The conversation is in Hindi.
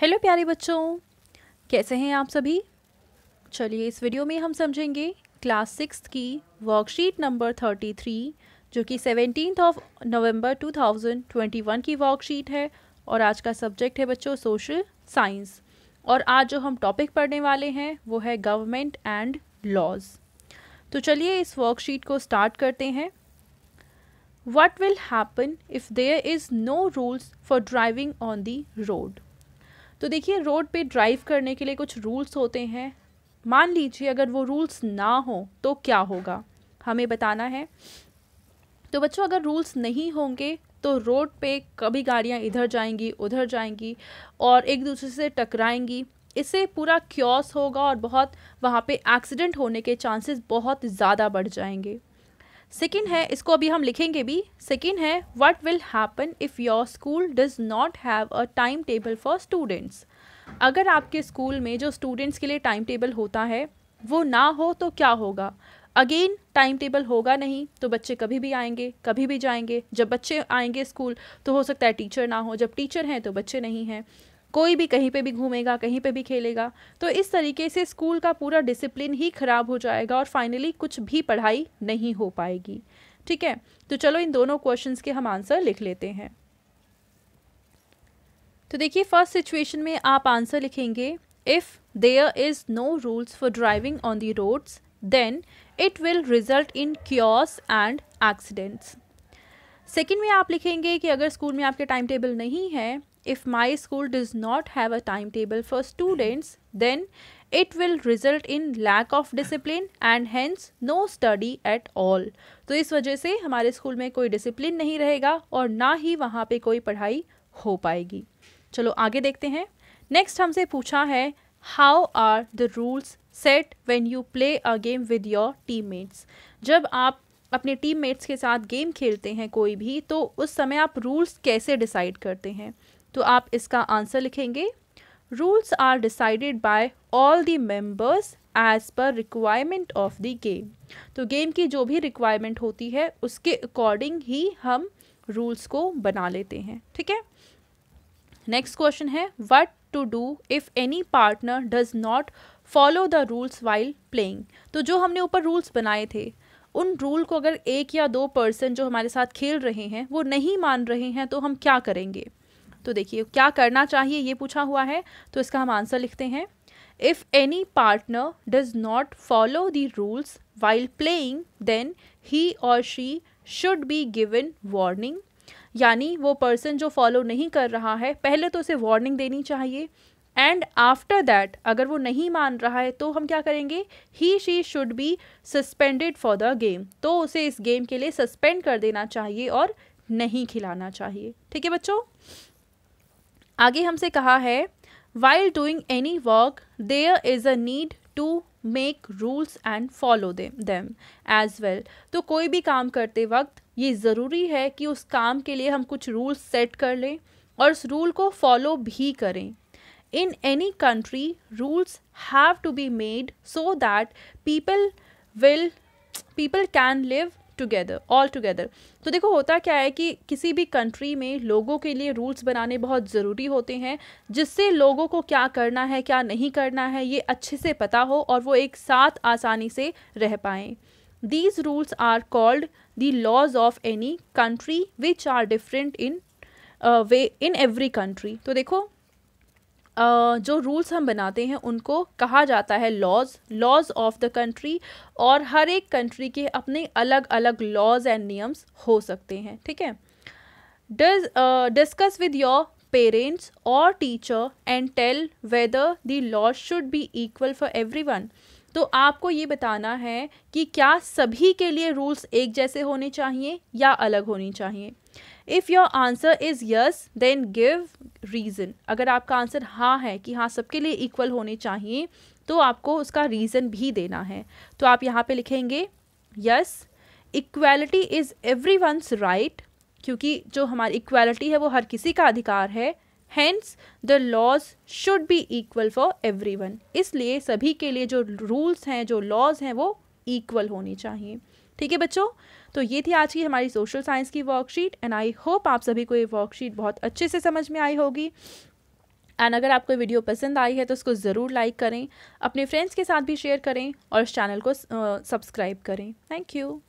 हेलो प्यारे बच्चों कैसे हैं आप सभी चलिए इस वीडियो में हम समझेंगे क्लास सिक्स की वर्कशीट नंबर थर्टी थ्री जो कि सेवेंटीन ऑफ नवंबर वन की वर्कशीट है और आज का सब्जेक्ट है बच्चों सोशल साइंस और आज जो हम टॉपिक पढ़ने वाले हैं वो है गवर्नमेंट एंड लॉज तो चलिए इस वर्कशीट को स्टार्ट करते हैं what will happen if there is no rules for driving on the road तो देखिए रोड पे ड्राइव करने के लिए कुछ रूल्स होते हैं मान लीजिए अगर वो रूल्स ना हो तो क्या होगा हमें बताना है तो बच्चों अगर रूल्स नहीं होंगे तो रोड पे कभी गाड़ियाँ इधर जाएंगी उधर जाएंगी और एक दूसरे से टकराएंगी इससे पूरा क्योस होगा और बहुत वहाँ पे एक्सीडेंट होने के चांसेस बहुत ज़्यादा बढ़ जाएंगे सेकेंड है इसको अभी हम लिखेंगे भी सेकेंड है what will happen if your school does not have a time table for students अगर आपके स्कूल में जो स्टूडेंट्स के लिए टाइम टेबल होता है वो ना हो तो क्या होगा अगेन टाइम टेबल होगा नहीं तो बच्चे कभी भी आएंगे कभी भी जाएंगे जब बच्चे आएंगे स्कूल तो हो सकता है टीचर ना हो जब टीचर हैं तो बच्चे नहीं हैं कोई भी कहीं पे भी घूमेगा कहीं पे भी खेलेगा तो इस तरीके से स्कूल का पूरा डिसिप्लिन ही ख़राब हो जाएगा और फाइनली कुछ भी पढ़ाई नहीं हो पाएगी ठीक है तो चलो इन दोनों क्वेश्चंस के हम आंसर लिख लेते हैं तो देखिए फर्स्ट सिचुएशन में आप आंसर लिखेंगे if there is no rules for driving on the roads then it will result in क्योर्स एंड एक्सीडेंट्स सेकेंड में आप लिखेंगे कि अगर स्कूल में आपके टाइम टेबल नहीं है if my school does not have a time table for students then it will result in lack of discipline and hence no study at all तो इस वजह से हमारे स्कूल में कोई डिसिप्लिन नहीं रहेगा और ना ही वहाँ पर कोई पढ़ाई हो पाएगी चलो आगे देखते हैं नेक्स्ट हमसे पूछा है how are the rules set when you play a game with your team mates जब आप अपने टीम मेट्स के साथ गेम खेलते हैं कोई भी तो उस समय आप रूल्स कैसे डिसाइड करते हैं तो आप इसका आंसर लिखेंगे rules are decided by all the members as per requirement of the game तो गेम की जो भी रिक्वायरमेंट होती है उसके अकॉर्डिंग ही हम रूल्स को बना लेते हैं ठीक है नेक्स्ट क्वेश्चन है what to do if any partner does not follow the rules while playing तो जो हमने ऊपर रूल्स बनाए थे उन रूल को अगर एक या दो पर्सन जो हमारे साथ खेल रहे हैं वो नहीं मान रहे हैं तो हम क्या करेंगे तो देखिए क्या करना चाहिए ये पूछा हुआ है तो इसका हम आंसर लिखते हैं if any partner does not follow the rules while playing then he और she should be given warning यानी वो पर्सन जो फॉलो नहीं कर रहा है पहले तो उसे वार्निंग देनी चाहिए एंड आफ्टर दैट अगर वो नहीं मान रहा है तो हम क्या करेंगे he she should be suspended for the game तो उसे इस गेम के लिए सस्पेंड कर देना चाहिए और नहीं खिलाना चाहिए ठीक है बच्चों आगे हमसे कहा है while doing any work there is a need to make rules and follow the them as well तो कोई भी काम करते वक्त ये ज़रूरी है कि उस काम के लिए हम कुछ रूल्स सेट कर लें और उस रूल को फॉलो भी करें in any country rules have to be made so that people will people can live together all together तो देखो होता क्या है कि किसी भी कंट्री में लोगों के लिए रूल्स बनाने बहुत ज़रूरी होते हैं जिससे लोगों को क्या करना है क्या नहीं करना है ये अच्छे से पता हो और वो एक साथ आसानी से रह पाएँ these rules are called the laws of any country which are different in way in every country तो देखो जो रूल्स हम बनाते हैं उनको कहा जाता है laws laws of the country और हर एक कंट्री के अपने अलग अलग लॉज एंड नियम्स हो सकते हैं ठीक है डिस्कस विद योर पेरेंट्स और teacher and tell whether the laws should be equal for every one तो आपको ये बताना है कि क्या सभी के लिए रूल्स एक जैसे होने चाहिए या अलग होने चाहिए if your answer is yes then give reason अगर आपका आंसर हाँ है कि हाँ सबके लिए इक्वल होने चाहिए तो आपको उसका रीज़न भी देना है तो आप यहाँ पे लिखेंगे yes equality is everyone's right क्योंकि जो हमारी इक्वालिटी है वो हर किसी का अधिकार है hence the laws should be equal for every one इसलिए सभी के लिए जो रूल्स हैं जो लॉज हैं वो इक्वल होनी चाहिए ठीक है बच्चों तो ये थी आज की हमारी सोशल साइंस की वर्कशीट एंड आई होप आप सभी को ये वर्कशीट बहुत अच्छे से समझ में आई होगी एंड अगर आपको वीडियो पसंद आई है तो उसको ज़रूर लाइक करें अपने फ्रेंड्स के साथ भी शेयर करें और इस चैनल को सब्सक्राइब करें थैंक यू